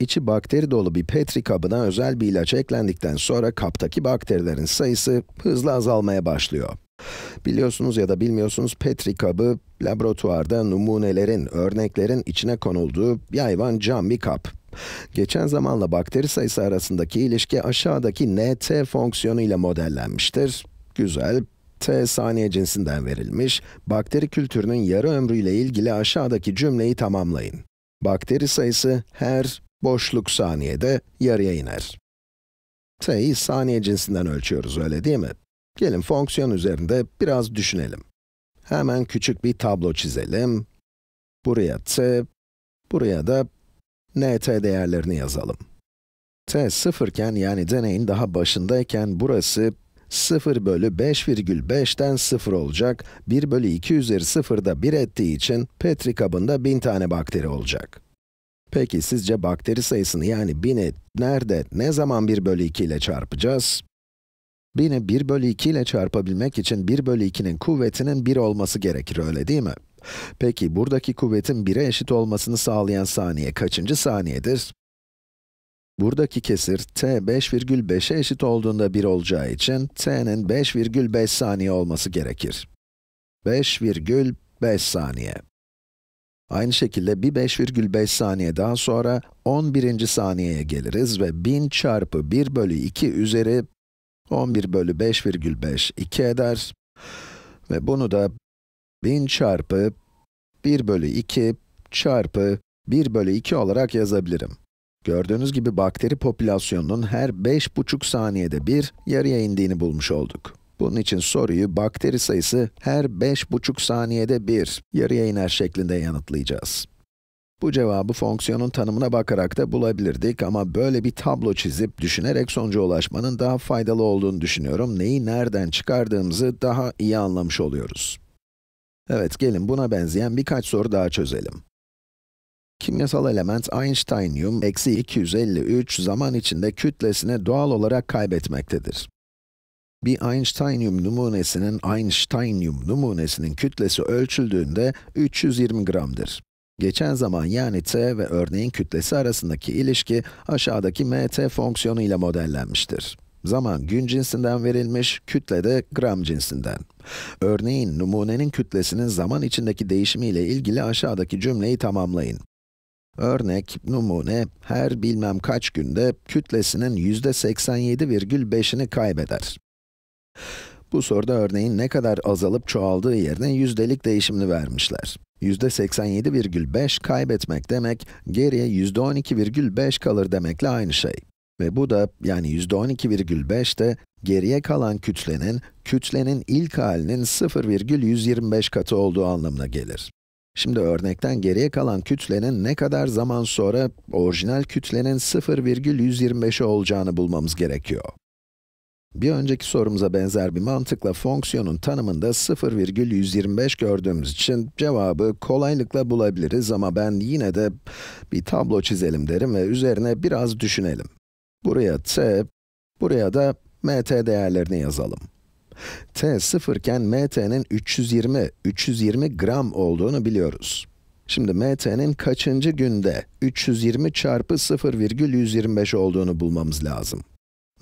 İçi bakteri dolu bir petri kabına özel bir ilaç eklendikten sonra kaptaki bakterilerin sayısı hızla azalmaya başlıyor. Biliyorsunuz ya da bilmiyorsunuz petri kabı laboratuvarda numunelerin, örneklerin içine konulduğu yayvan cam bir kap. Geçen zamanla bakteri sayısı arasındaki ilişki aşağıdaki nt fonksiyonu ile modellenmiştir. Güzel, t saniye cinsinden verilmiş, bakteri kültürünün yarı ömrüyle ilgili aşağıdaki cümleyi tamamlayın. Bakteri sayısı her Boşluk saniyede yarıya iner. t'yi saniye cinsinden ölçüyoruz, öyle değil mi? Gelin fonksiyon üzerinde biraz düşünelim. Hemen küçük bir tablo çizelim. Buraya t, buraya da nt değerlerini yazalım. t sıfırken yani deneyin daha başındayken burası 0 bölü 5,5'ten 0 olacak, 1 bölü 2 üzeri 0'da 1 ettiği için Petri kabında 1000 tane bakteri olacak. Peki sizce bakteri sayısını yani 1000'i nerede, ne zaman 1 bölü 2 ile çarpacağız? 1000'i 1 bölü 2 ile çarpabilmek için 1 bölü 2'nin kuvvetinin 1 olması gerekir, öyle değil mi? Peki buradaki kuvvetin 1'e eşit olmasını sağlayan saniye kaçıncı saniyedir? Buradaki kesir t 5,5'e eşit olduğunda 1 olacağı için t'nin 5,5 saniye olması gerekir. 5,5 saniye. Aynı şekilde bir 5,5 saniye daha sonra 11. saniyeye geliriz ve 1000 çarpı 1 bölü 2 üzeri 11 bölü 5,5 2 eder. Ve bunu da 1000 çarpı 1 bölü 2 çarpı 1 bölü 2 olarak yazabilirim. Gördüğünüz gibi bakteri popülasyonunun her 5,5 saniyede bir yarıya indiğini bulmuş olduk. Bunun için soruyu bakteri sayısı her 5,5 saniyede bir, yarıya iner şeklinde yanıtlayacağız. Bu cevabı fonksiyonun tanımına bakarak da bulabilirdik ama böyle bir tablo çizip düşünerek sonuca ulaşmanın daha faydalı olduğunu düşünüyorum. Neyi nereden çıkardığımızı daha iyi anlamış oluyoruz. Evet, gelin buna benzeyen birkaç soru daha çözelim. Kimyasal element Einsteinium, eksi 253 zaman içinde kütlesini doğal olarak kaybetmektedir. Bir Einsteinium numunesinin Einsteinium numunesinin kütlesi ölçüldüğünde 320 gramdır. Geçen zaman yani t ve örneğin kütlesi arasındaki ilişki aşağıdaki mt fonksiyonu ile modellenmiştir. Zaman gün cinsinden verilmiş, kütle de gram cinsinden. Örneğin numunenin kütlesinin zaman içindeki değişimi ile ilgili aşağıdaki cümleyi tamamlayın. Örnek, numune her bilmem kaç günde kütlesinin yüzde %87,5'ini kaybeder. Bu soruda örneğin ne kadar azalıp çoğaldığı yerine yüzdelik değişimini vermişler. %87,5 kaybetmek demek, geriye %12,5 kalır demekle aynı şey. Ve bu da, yani yüzde %12,5 de geriye kalan kütlenin, kütlenin ilk halinin 0,125 katı olduğu anlamına gelir. Şimdi örnekten geriye kalan kütlenin ne kadar zaman sonra orijinal kütlenin 0,125'i olacağını bulmamız gerekiyor. Bir önceki sorumuza benzer bir mantıkla fonksiyonun tanımında 0,125 gördüğümüz için cevabı kolaylıkla bulabiliriz ama ben yine de bir tablo çizelim derim ve üzerine biraz düşünelim. Buraya t, buraya da mt değerlerini yazalım. t 0 iken mt'nin 320, 320 gram olduğunu biliyoruz. Şimdi mt'nin kaçıncı günde 320 çarpı 0,125 olduğunu bulmamız lazım.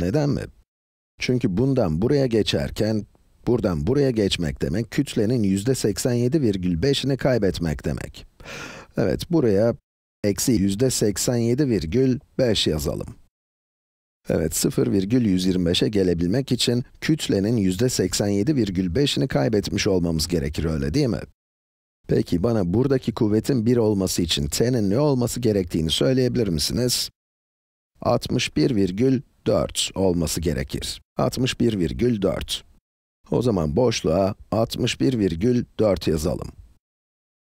Neden mi? Çünkü bundan buraya geçerken, buradan buraya geçmek demek, kütlenin yüzde %87,5'ini kaybetmek demek. Evet, buraya eksi yüzde %87,5 yazalım. Evet, 0,125'e gelebilmek için kütlenin yüzde %87,5'ini kaybetmiş olmamız gerekir, öyle değil mi? Peki, bana buradaki kuvvetin 1 olması için t'nin ne olması gerektiğini söyleyebilir misiniz? 61,1 4 olması gerekir. 61,4. O zaman boşluğa 61,4 yazalım.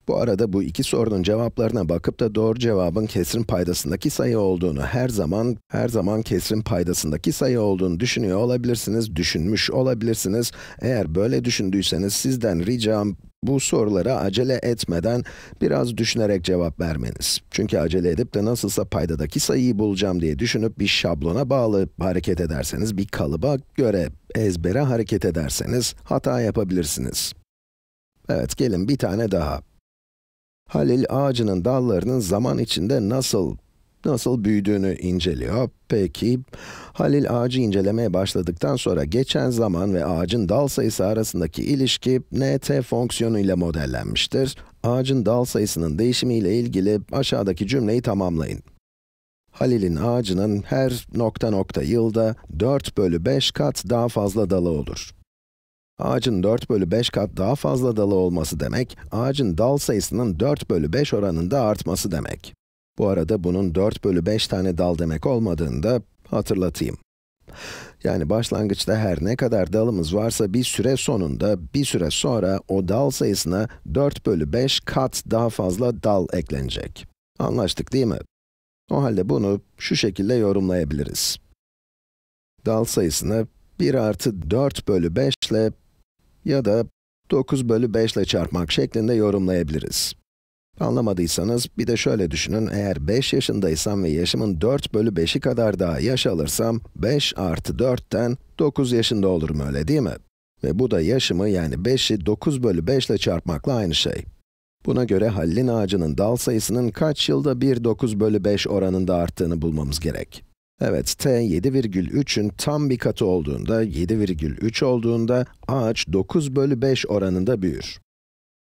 Bu arada bu iki sorunun cevaplarına bakıp da doğru cevabın kesrin paydasındaki sayı olduğunu, her zaman, her zaman kesrin paydasındaki sayı olduğunu düşünüyor olabilirsiniz, düşünmüş olabilirsiniz. Eğer böyle düşündüyseniz sizden ricam bu sorulara acele etmeden biraz düşünerek cevap vermeniz. Çünkü acele edip de nasılsa paydadaki sayıyı bulacağım diye düşünüp bir şablona bağlı hareket ederseniz, bir kalıba göre ezbere hareket ederseniz hata yapabilirsiniz. Evet, gelin bir tane daha. Halil ağacının dallarının zaman içinde nasıl nasıl büyüdüğünü inceliyor. Peki, Halil ağacı incelemeye başladıktan sonra geçen zaman ve ağacın dal sayısı arasındaki ilişki nt fonksiyonu ile modellenmiştir. Ağacın dal sayısının değişimi ile ilgili aşağıdaki cümleyi tamamlayın. Halil'in ağacının her nokta nokta yılda 4 bölü 5 kat daha fazla dalı olur. Ağacın 4 bölü 5 kat daha fazla dalı olması demek, ağacın dal sayısının 4 bölü 5 oranında artması demek. Bu arada bunun 4 bölü 5 tane dal demek olmadığını da hatırlatayım. Yani başlangıçta her ne kadar dalımız varsa bir süre sonunda, bir süre sonra o dal sayısına 4 bölü 5 kat daha fazla dal eklenecek. Anlaştık değil mi? O halde bunu şu şekilde yorumlayabiliriz. Dal sayısını 1 artı 4 bölü 5 ile ya da 9 bölü 5 ile çarpmak şeklinde yorumlayabiliriz. Anlamadıysanız bir de şöyle düşünün, eğer 5 yaşındaysam ve yaşımın 4 bölü 5'i kadar daha yaş alırsam, 5 artı 4'ten 9 yaşında olurum öyle değil mi? Ve bu da yaşımı yani 5'i 9 bölü 5 ile çarpmakla aynı şey. Buna göre Halil'in ağacının dal sayısının kaç yılda 1 9 bölü 5 oranında arttığını bulmamız gerek. Evet, t 7,3'ün tam bir katı olduğunda, 7,3 olduğunda ağaç 9 bölü 5 oranında büyür.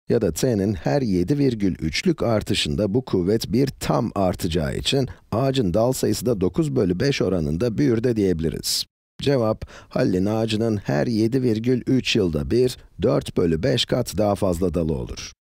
Ya da t'nin her 7,3'lük artışında bu kuvvet bir tam artacağı için ağacın dal sayısı da 9 bölü 5 oranında büyür de diyebiliriz. Cevap, Hallin ağacının her 7,3 yılda bir, 4 bölü 5 kat daha fazla dalı olur.